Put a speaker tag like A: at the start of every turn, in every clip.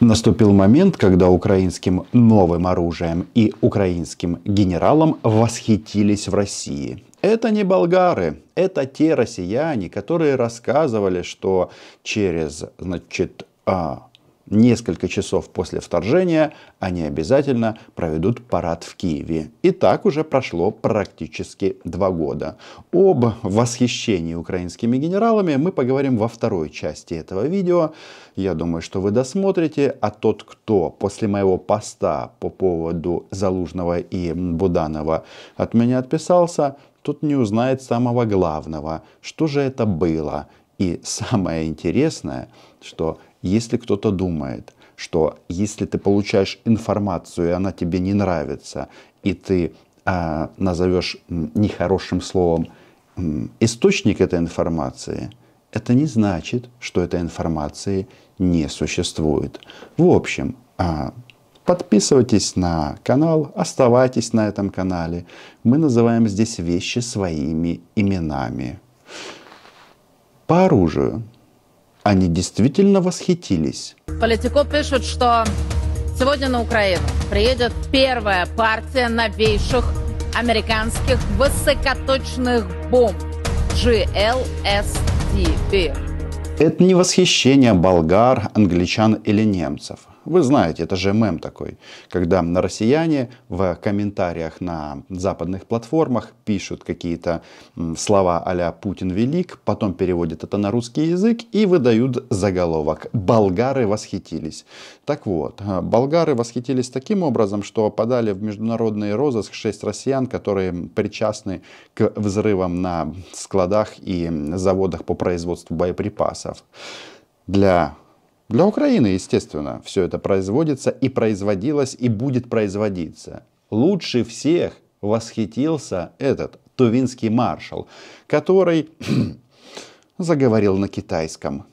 A: Наступил момент, когда украинским новым оружием и украинским генералам восхитились в России. Это не болгары, это те россияне, которые рассказывали, что через, значит, а, Несколько часов после вторжения они обязательно проведут парад в Киеве. И так уже прошло практически два года. Об восхищении украинскими генералами мы поговорим во второй части этого видео. Я думаю, что вы досмотрите. А тот, кто после моего поста по поводу Залужного и Буданова от меня отписался, тот не узнает самого главного. Что же это было? И самое интересное, что если кто-то думает, что если ты получаешь информацию, и она тебе не нравится, и ты э, назовешь нехорошим словом э, источник этой информации, это не значит, что этой информации не существует. В общем, э, подписывайтесь на канал, оставайтесь на этом канале. Мы называем здесь вещи своими именами по оружию. Они действительно восхитились.
B: Политико пишут, что сегодня на Украину приедет первая партия новейших американских высокоточных бомб GLSDB.
A: Это не восхищение болгар, англичан или немцев. Вы знаете, это же мем такой, когда на россияне в комментариях на западных платформах пишут какие-то слова а «Путин велик», потом переводят это на русский язык и выдают заголовок «Болгары восхитились». Так вот, э, болгары восхитились таким образом, что подали в международный розыск 6 россиян, которые причастны к взрывам на складах и заводах по производству боеприпасов. Для для Украины, естественно, все это производится и производилось и будет производиться. Лучше всех восхитился этот тувинский маршал, который заговорил на китайском.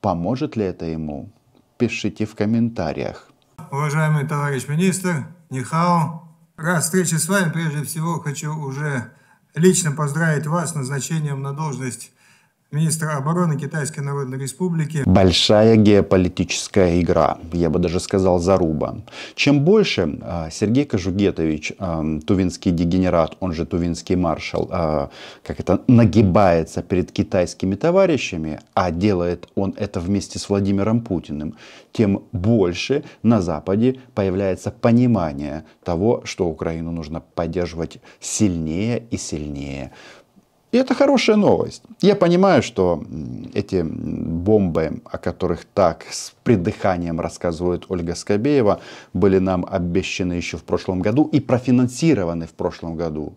A: Поможет ли это ему? Пишите в комментариях.
C: Уважаемый товарищ министр, Нихао, раз встречи с вами, прежде всего хочу уже лично поздравить вас с назначением на должность министра обороны Китайской Народной Республики.
A: Большая геополитическая игра, я бы даже сказал заруба. Чем больше а, Сергей Кожугетович, а, тувинский дегенерат, он же тувинский маршал, а, как это, нагибается перед китайскими товарищами, а делает он это вместе с Владимиром Путиным, тем больше на Западе появляется понимание того, что Украину нужно поддерживать сильнее и сильнее. И это хорошая новость. Я понимаю, что эти бомбы, о которых так с придыханием рассказывает Ольга Скобеева, были нам обещаны еще в прошлом году и профинансированы в прошлом году.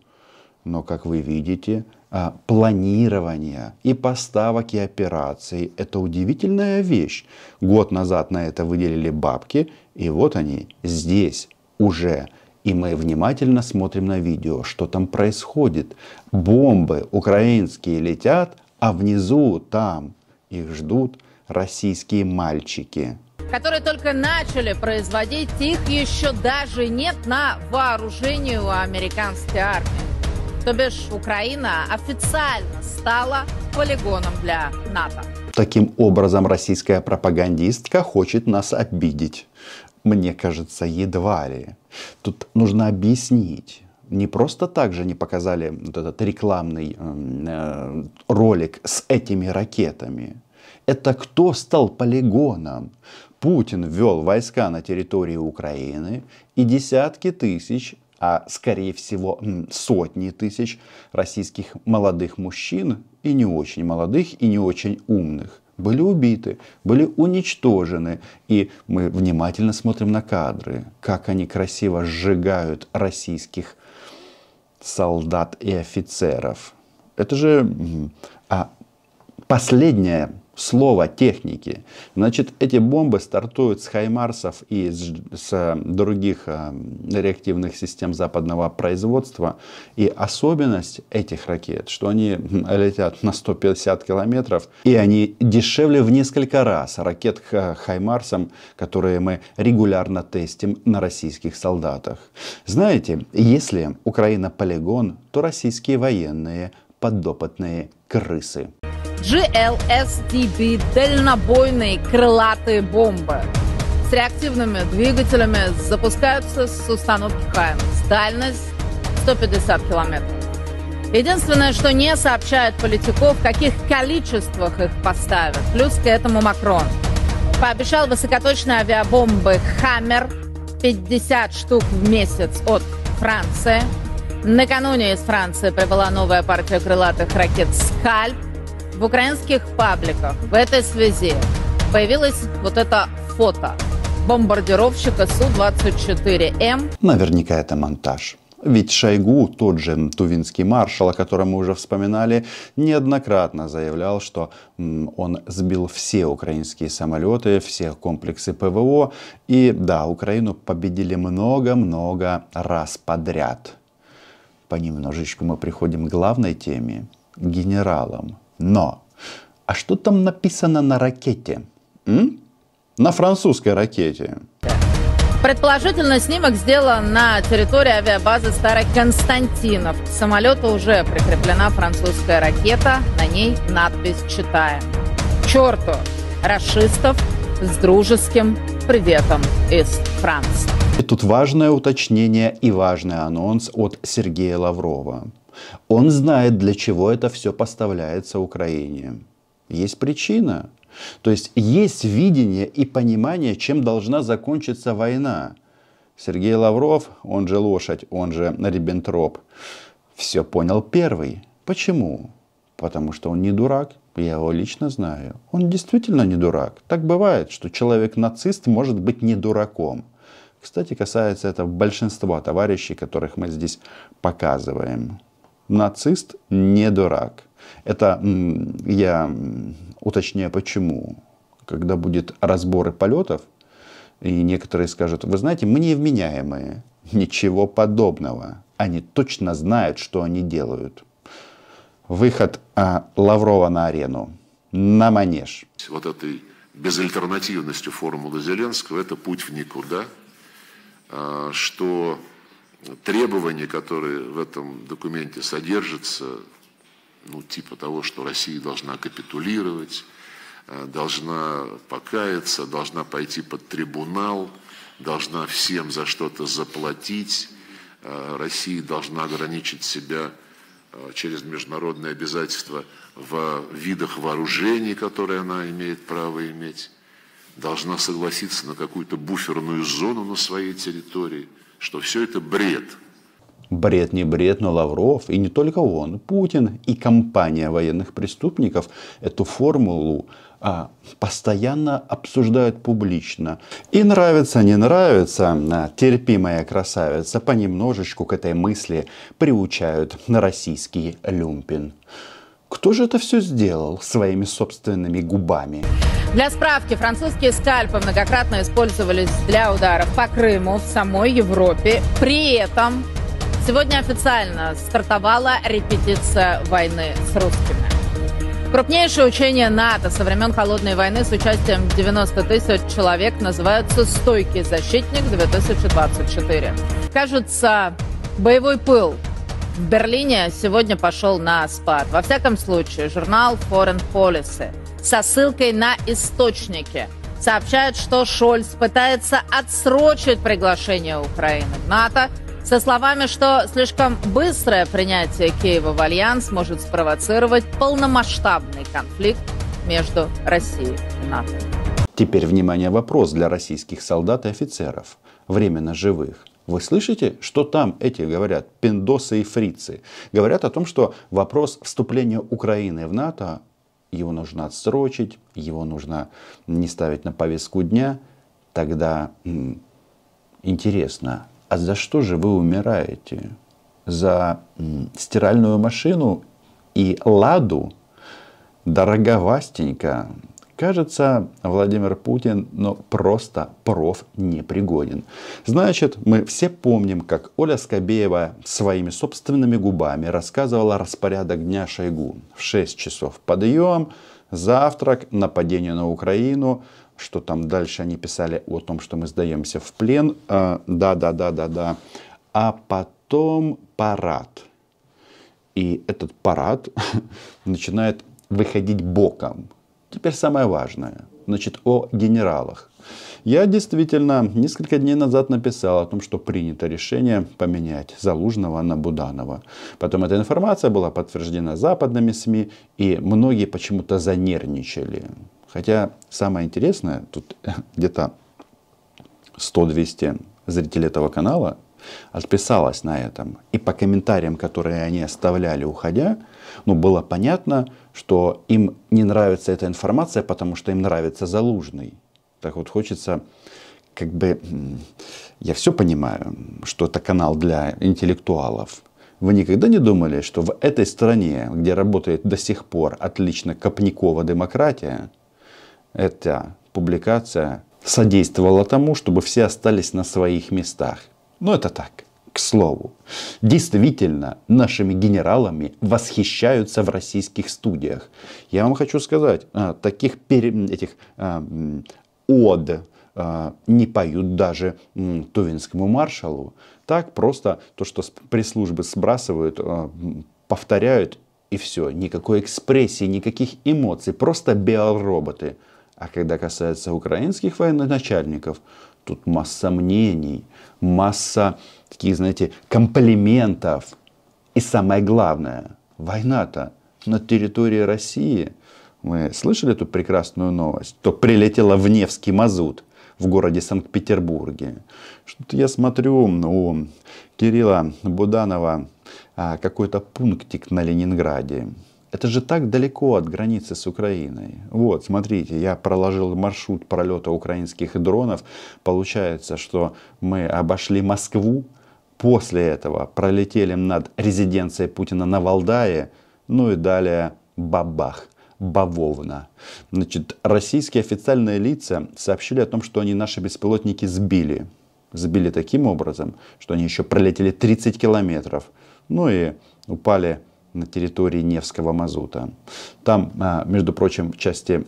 A: Но, как вы видите, а, планирование и поставок и операций – это удивительная вещь. Год назад на это выделили бабки, и вот они здесь уже – и мы внимательно смотрим на видео, что там происходит. Бомбы украинские летят, а внизу там их ждут российские мальчики
B: которые только начали производить, их еще даже нет на вооружении у американской армии. То бишь Украина официально стала полигоном для НАТО.
A: Таким образом, российская пропагандистка хочет нас обидеть. Мне кажется, едва ли. Тут нужно объяснить. Не просто так же не показали вот этот рекламный э, э, ролик с этими ракетами. Это кто стал полигоном? Путин ввел войска на территории Украины и десятки тысяч, а скорее всего сотни тысяч российских молодых мужчин и не очень молодых и не очень умных были убиты, были уничтожены. И мы внимательно смотрим на кадры, как они красиво сжигают российских солдат и офицеров. Это же... А последняя слово техники. Значит, эти бомбы стартуют с Хаймарсов и с, с э, других э, реактивных систем западного производства. И особенность этих ракет, что они летят на 150 километров, и они дешевле в несколько раз ракет к Хаймарсам, которые мы регулярно тестим на российских солдатах. Знаете, если Украина полигон, то российские военные подопытные крысы.
B: GLSTB – дальнобойные крылатые бомбы. С реактивными двигателями запускаются с установки КМС. Дальность 150 километров. Единственное, что не сообщает политиков, в каких количествах их поставят. Плюс к этому Макрон. Пообещал высокоточные авиабомбы «Хаммер» 50 штук в месяц от Франции – Накануне из Франции прибыла новая партия крылатых ракет «Скальп». В украинских пабликах в этой связи появилось вот это фото бомбардировщика Су-24М.
A: Наверняка это монтаж. Ведь Шойгу, тот же тувинский маршал, о котором мы уже вспоминали, неоднократно заявлял, что он сбил все украинские самолеты, все комплексы ПВО. И да, Украину победили много-много раз подряд понемножечку мы приходим к главной теме, к генералам. Но, а что там написано на ракете? М? На французской ракете.
B: Предположительно, снимок сделан на территории авиабазы Старый Константинов. К самолету уже прикреплена французская ракета, на ней надпись «Читаем». Черту! Расистов с дружеским приветом из Франции.
A: И тут важное уточнение и важный анонс от Сергея Лаврова. Он знает, для чего это все поставляется Украине. Есть причина. То есть есть видение и понимание, чем должна закончиться война. Сергей Лавров, он же лошадь, он же Риббентроп, все понял первый. Почему? потому что он не дурак, я его лично знаю. Он действительно не дурак. Так бывает, что человек-нацист может быть не дураком. Кстати, касается это большинства товарищей, которых мы здесь показываем. Нацист не дурак. Это я уточняю почему. Когда будет разборы полетов, и некоторые скажут, вы знаете, мы невменяемые. Ничего подобного. Они точно знают, что они делают выход а, Лаврова на арену, на манеж.
C: Вот этой безальтернативностью формулы Зеленского – это путь в никуда, а, что требования, которые в этом документе содержатся, ну, типа того, что Россия должна капитулировать, а, должна покаяться, должна пойти под трибунал, должна всем за что-то заплатить, а, Россия должна ограничить себя Э, через международные обязательства в видах вооружений, которые она имеет право иметь, должна согласиться на какую-то буферную зону на своей территории, что все это бред –
A: Бред не бред, но Лавров, и не только он, Путин и компания военных преступников эту формулу а, постоянно обсуждают публично. И нравится, не нравится, а, терпимая красавица понемножечку к этой мысли приучают на российский люмпин. Кто же это все сделал своими собственными губами?
B: Для справки, французские скальпы многократно использовались для ударов по Крыму в самой Европе. При этом Сегодня официально стартовала репетиция войны с русскими. Крупнейшее учение НАТО со времен Холодной войны с участием 90 тысяч человек называется «Стойкий защитник-2024». Кажется, боевой пыл в Берлине сегодня пошел на спад. Во всяком случае, журнал Foreign Policy со ссылкой на источники сообщает, что Шольц пытается отсрочить приглашение Украины в НАТО – со словами, что слишком быстрое принятие Киева в альянс может спровоцировать полномасштабный конфликт между Россией и НАТО.
A: Теперь, внимание, вопрос для российских солдат и офицеров, временно живых. Вы слышите, что там эти говорят, пиндосы и фрицы? Говорят о том, что вопрос вступления Украины в НАТО, его нужно отсрочить, его нужно не ставить на повестку дня. Тогда интересно, а за что же вы умираете? За стиральную машину и ладу? Дороговастенько. Кажется, Владимир Путин, но просто проф непригоден. Значит, мы все помним, как Оля Скобеева своими собственными губами рассказывала распорядок дня Шойгу. В 6 часов подъем, завтрак, нападение на Украину, что там дальше они писали о том, что мы сдаемся в плен. Да, да, да, да, да. А потом парад. И этот парад начинает выходить боком. Теперь самое важное. Значит, о генералах. Я действительно несколько дней назад написал о том, что принято решение поменять Залужного на Буданова. Потом эта информация была подтверждена западными СМИ, и многие почему-то занервничали. Хотя самое интересное, тут где-то 100-200 зрителей этого канала отписалось на этом. И по комментариям, которые они оставляли, уходя, ну, было понятно, что им не нравится эта информация, потому что им нравится Залужный. Так вот, хочется как бы... Я все понимаю, что это канал для интеллектуалов. Вы никогда не думали, что в этой стране, где работает до сих пор отлично Копникова демократия, эта публикация содействовала тому, чтобы все остались на своих местах. Но ну, это так, к слову. Действительно, нашими генералами восхищаются в российских студиях. Я вам хочу сказать, а, таких пере... этих а, од а, не поют даже тувинскому маршалу. Так просто то, что с пресс-службы сбрасывают, а, повторяют и все. Никакой экспрессии, никаких эмоций. Просто биороботы. роботы а когда касается украинских военачальников, тут масса мнений, масса таких, знаете, комплиментов. И самое главное, война-то на территории России. Мы слышали эту прекрасную новость, то прилетела в Невский мазут в городе Санкт-Петербурге. Что-то я смотрю ну, у Кирилла Буданова а, какой-то пунктик на Ленинграде. Это же так далеко от границы с Украиной. Вот, смотрите, я проложил маршрут пролета украинских дронов. Получается, что мы обошли Москву, после этого пролетели над резиденцией Путина на Валдае, ну и далее бабах. Бавовна. Значит, российские официальные лица сообщили о том, что они наши беспилотники сбили. Сбили таким образом, что они еще пролетели 30 километров. Ну и упали на территории Невского мазута. Там, а, между прочим, в части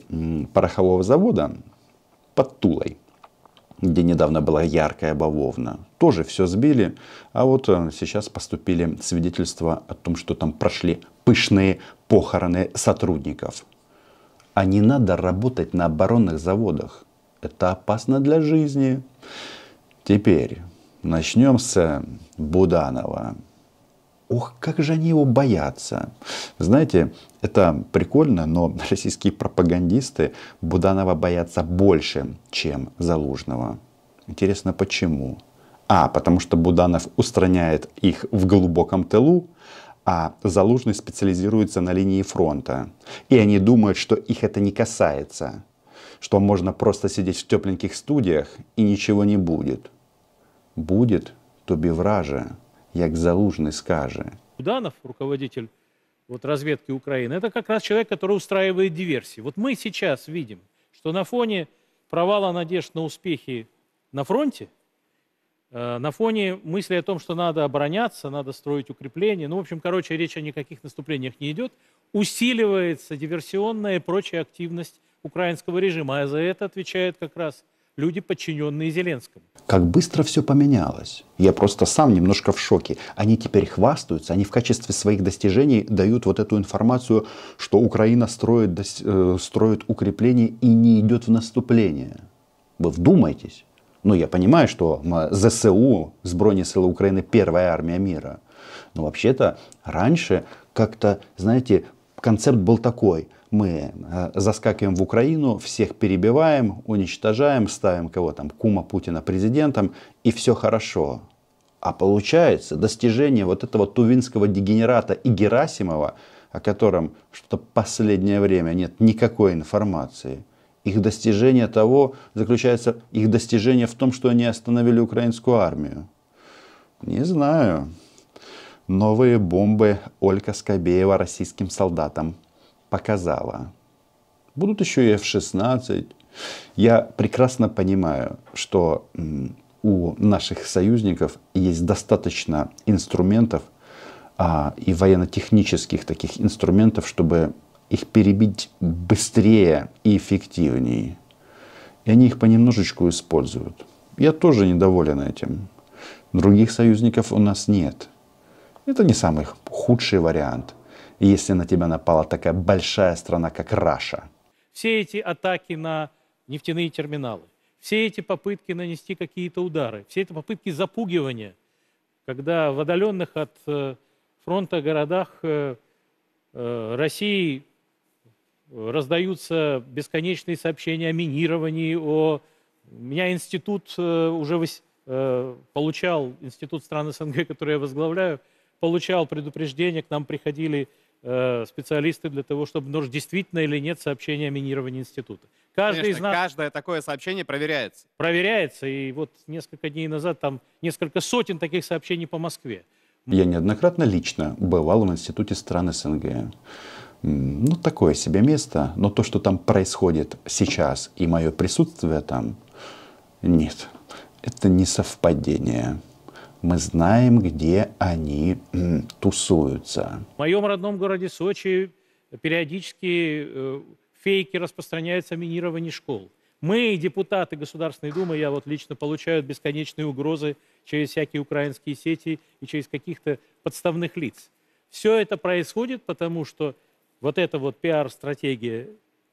A: порохового завода под Тулой, где недавно была яркая бавовна, тоже все сбили. А вот э, сейчас поступили свидетельства о том, что там прошли пышные похороны сотрудников. А не надо работать на оборонных заводах. Это опасно для жизни. Теперь начнем с э, Буданова. Ох, как же они его боятся. Знаете, это прикольно, но российские пропагандисты Буданова боятся больше, чем Залужного. Интересно, почему? А, потому что Буданов устраняет их в глубоком тылу, а Залужный специализируется на линии фронта. И они думают, что их это не касается, что можно просто сидеть в тепленьких студиях и ничего не будет. Будет, то враже як Залужный скаже.
D: Уданов, руководитель вот, разведки Украины, это как раз человек, который устраивает диверсии. Вот мы сейчас видим, что на фоне провала надежд на успехи на фронте, э, на фоне мысли о том, что надо обороняться, надо строить укрепления, ну, в общем, короче, речь о никаких наступлениях не идет, усиливается диверсионная и прочая активность украинского режима. А за это отвечает как раз люди, подчиненные Зеленскому.
A: Как быстро все поменялось. Я просто сам немножко в шоке. Они теперь хвастаются, они в качестве своих достижений дают вот эту информацию, что Украина строит, э, строит укрепление и не идет в наступление. Вы вдумайтесь. Ну, я понимаю, что ЗСУ, с силы Украины, первая армия мира. Но вообще-то раньше как-то, знаете, концепт был такой – мы э, заскакиваем в Украину, всех перебиваем, уничтожаем, ставим кого там, кума Путина президентом, и все хорошо. А получается достижение вот этого тувинского дегенерата и Герасимова, о котором что-то последнее время нет никакой информации. Их достижение того заключается, их достижение в том, что они остановили украинскую армию. Не знаю. Новые бомбы Ольга Скобеева российским солдатам показала. Будут еще и F-16. Я прекрасно понимаю, что у наших союзников есть достаточно инструментов а, и военно-технических таких инструментов, чтобы их перебить быстрее и эффективнее. И они их понемножечку используют. Я тоже недоволен этим. Других союзников у нас нет. Это не самый худший вариант если на тебя напала такая большая страна, как Раша.
D: Все эти атаки на нефтяные терминалы, все эти попытки нанести какие-то удары, все эти попытки запугивания, когда в отдаленных от э, фронта городах э, э, России раздаются бесконечные сообщения о минировании, о... У меня институт уже получал, институт стран СНГ, который я возглавляю, получал предупреждение, к нам приходили Э, специалисты для того, чтобы нужно действительно или нет сообщение о минировании института. Каждый Конечно, из нас... каждое такое сообщение проверяется. Проверяется, и вот несколько дней назад там несколько сотен таких сообщений по Москве.
A: Я неоднократно лично бывал в институте стран СНГ. Ну, такое себе место, но то, что там происходит сейчас и мое присутствие там, нет, это не совпадение мы знаем, где они тусуются.
D: В моем родном городе Сочи периодически э, фейки распространяются о минировании школ. Мы, депутаты Государственной Думы, я вот лично получаю бесконечные угрозы через всякие украинские сети и через каких-то подставных лиц. Все это происходит, потому что вот эта вот пиар-стратегия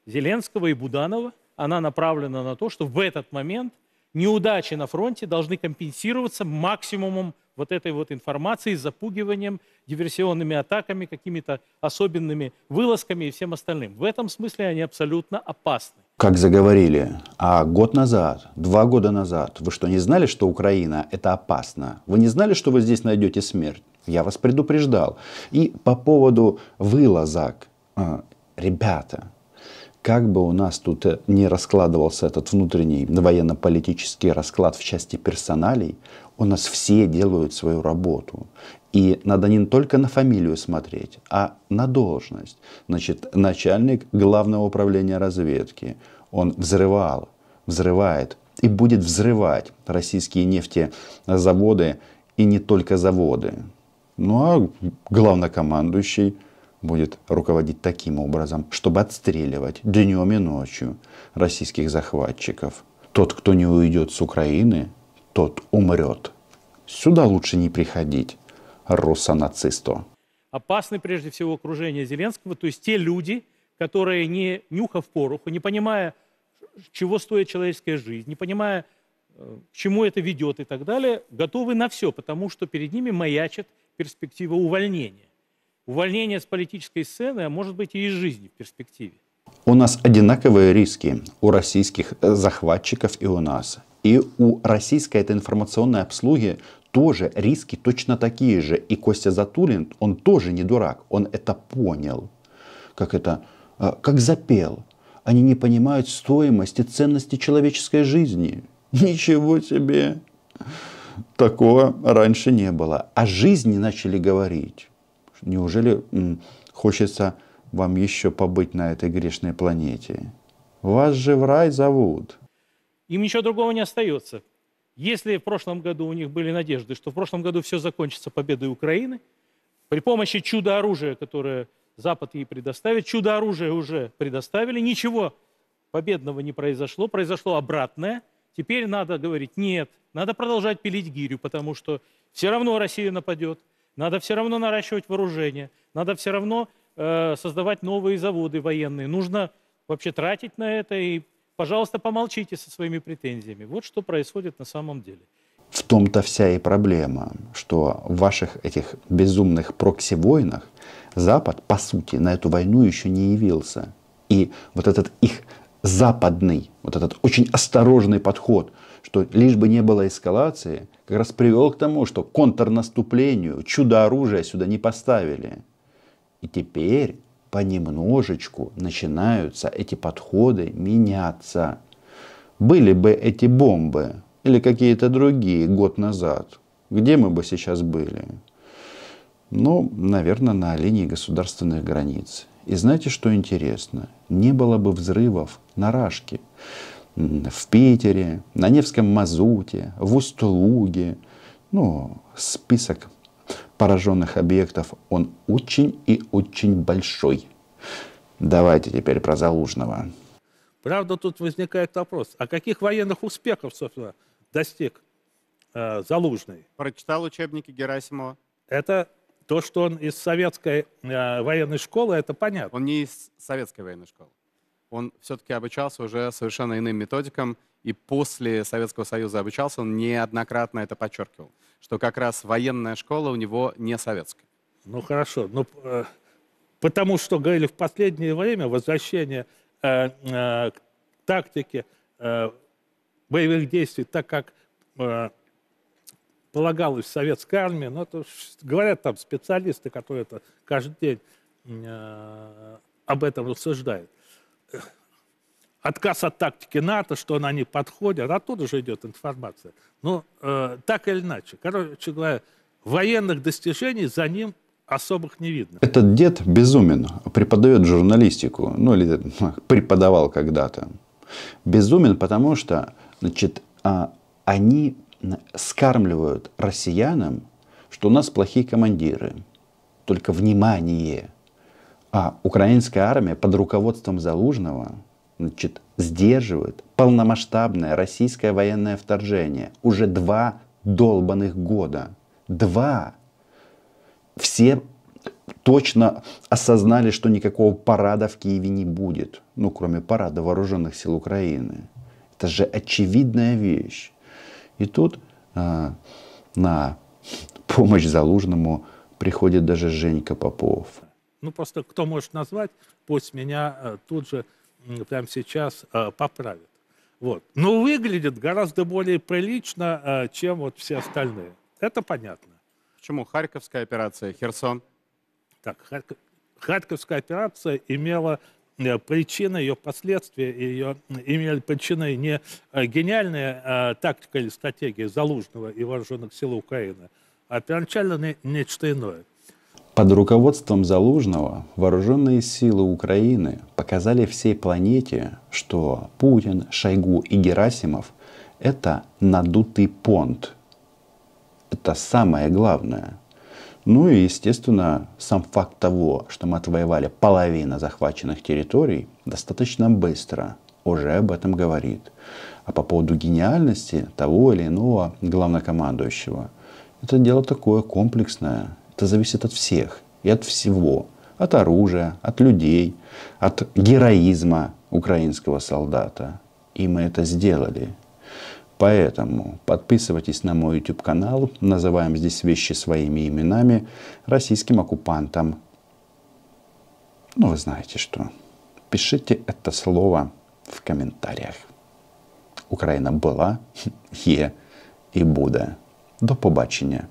D: Зеленского и Буданова, она направлена на то, что в этот момент неудачи на фронте должны компенсироваться максимумом вот этой вот информации, запугиванием, диверсионными атаками, какими-то особенными вылазками и всем остальным. В этом смысле они абсолютно опасны.
A: Как заговорили, а год назад, два года назад, вы что, не знали, что Украина – это опасно? Вы не знали, что вы здесь найдете смерть? Я вас предупреждал. И по поводу вылазок, а, ребята, как бы у нас тут э, не раскладывался этот внутренний военно-политический расклад в части персоналей, у нас все делают свою работу. И надо не только на фамилию смотреть, а на должность. Значит, начальник главного управления разведки, он взрывал, взрывает и будет взрывать российские нефтезаводы и не только заводы. Ну а главнокомандующий – будет руководить таким образом, чтобы отстреливать днем и ночью российских захватчиков. Тот, кто не уйдет с Украины, тот умрет. Сюда лучше не приходить, руссонацисту.
D: Опасны прежде всего окружение Зеленского, то есть те люди, которые не нюхав пороху, не понимая, чего стоит человеческая жизнь, не понимая, э, к чему это ведет и так далее, готовы на все, потому что перед ними маячит перспектива увольнения увольнение с политической сцены, а может быть и из жизни в перспективе.
A: У нас одинаковые риски у российских э, захватчиков и у нас. И у российской этой информационной обслуги тоже риски точно такие же. И Костя Затулин, он тоже не дурак, он это понял. Как это, э, как запел. Они не понимают стоимости, ценности человеческой жизни. Ничего себе! Такого раньше не было. О а жизни начали говорить Неужели хочется вам еще побыть на этой грешной планете? Вас же в рай зовут.
D: Им ничего другого не остается. Если в прошлом году у них были надежды, что в прошлом году все закончится победой Украины, при помощи чудо-оружия, которое Запад ей предоставит, чудо-оружие уже предоставили, ничего победного не произошло, произошло обратное. Теперь надо говорить, нет, надо продолжать пилить гирю, потому что все равно Россия нападет. Надо все равно наращивать вооружение, надо все равно э, создавать новые заводы военные. Нужно вообще тратить на это и, пожалуйста, помолчите со своими претензиями. Вот что происходит на самом деле.
A: В том-то вся и проблема, что в ваших этих безумных прокси-войнах Запад, по сути, на эту войну еще не явился. И вот этот их западный, вот этот очень осторожный подход – что лишь бы не было эскалации, как раз привел к тому, что контрнаступлению чудо-оружие сюда не поставили. И теперь понемножечку начинаются эти подходы меняться. Были бы эти бомбы или какие-то другие год назад, где мы бы сейчас были? Ну, наверное, на линии государственных границ. И знаете, что интересно? Не было бы взрывов на Рашке в Питере, на Невском мазуте, в усть Ну, список пораженных объектов, он очень и очень большой. Давайте теперь про Залужного.
C: Правда, тут возникает вопрос, а каких военных успехов, собственно, достиг э, Залужный? Прочитал учебники Герасимова. Это то, что он из советской э, военной школы, это понятно. Он не из советской военной школы
D: он все-таки обучался уже совершенно иным методикам, и после Советского Союза обучался, он неоднократно это подчеркивал, что как раз военная школа у него не советская.
C: Ну хорошо, ну, э, потому что, говорили, в последнее время возвращение э, э, к тактике э, боевых действий, так как э, полагалось в советской армии, ну это говорят там специалисты, которые это каждый день э, об этом рассуждают отказ от тактики НАТО, что она не подходит, оттуда же идет информация. Но ну, э, так или иначе, короче говоря, военных достижений за ним особых не видно.
A: Этот дед безумен, преподает журналистику, ну или э, преподавал когда-то. Безумен, потому что значит, а, они скармливают россиянам, что у нас плохие командиры. Только внимание! А украинская армия под руководством Залужного – значит, сдерживают полномасштабное российское военное вторжение уже два долбанных года. Два. Все точно осознали, что никакого парада в Киеве не будет. Ну, кроме парада вооруженных сил Украины. Это же очевидная вещь. И тут а, на помощь Залужному приходит даже Женька Попов.
C: Ну, просто кто может назвать, пусть меня э, тут же прямо сейчас э, поправит. Вот. Но выглядит гораздо более прилично, э, чем вот все остальные. Это понятно. Почему Харьковская операция, Херсон? Так, Харьков... Харьковская операция имела э, причины, ее последствия, ее имели причины не гениальная а, тактика или стратегия Залужного и вооруженных сил Украины, а первоначально не, нечто иное.
A: Под руководством Залужного вооруженные силы Украины показали всей планете, что Путин, Шойгу и Герасимов – это надутый понт. Это самое главное. Ну и, естественно, сам факт того, что мы отвоевали половину захваченных территорий достаточно быстро, уже об этом говорит. А по поводу гениальности того или иного главнокомандующего, это дело такое комплексное, это зависит от всех и от всего. От оружия, от людей, от героизма украинского солдата. И мы это сделали. Поэтому подписывайтесь на мой YouTube канал. Называем здесь вещи своими именами. Российским оккупантам. Ну, вы знаете что. Пишите это слово в комментариях. Украина была, е и буде. До побачення.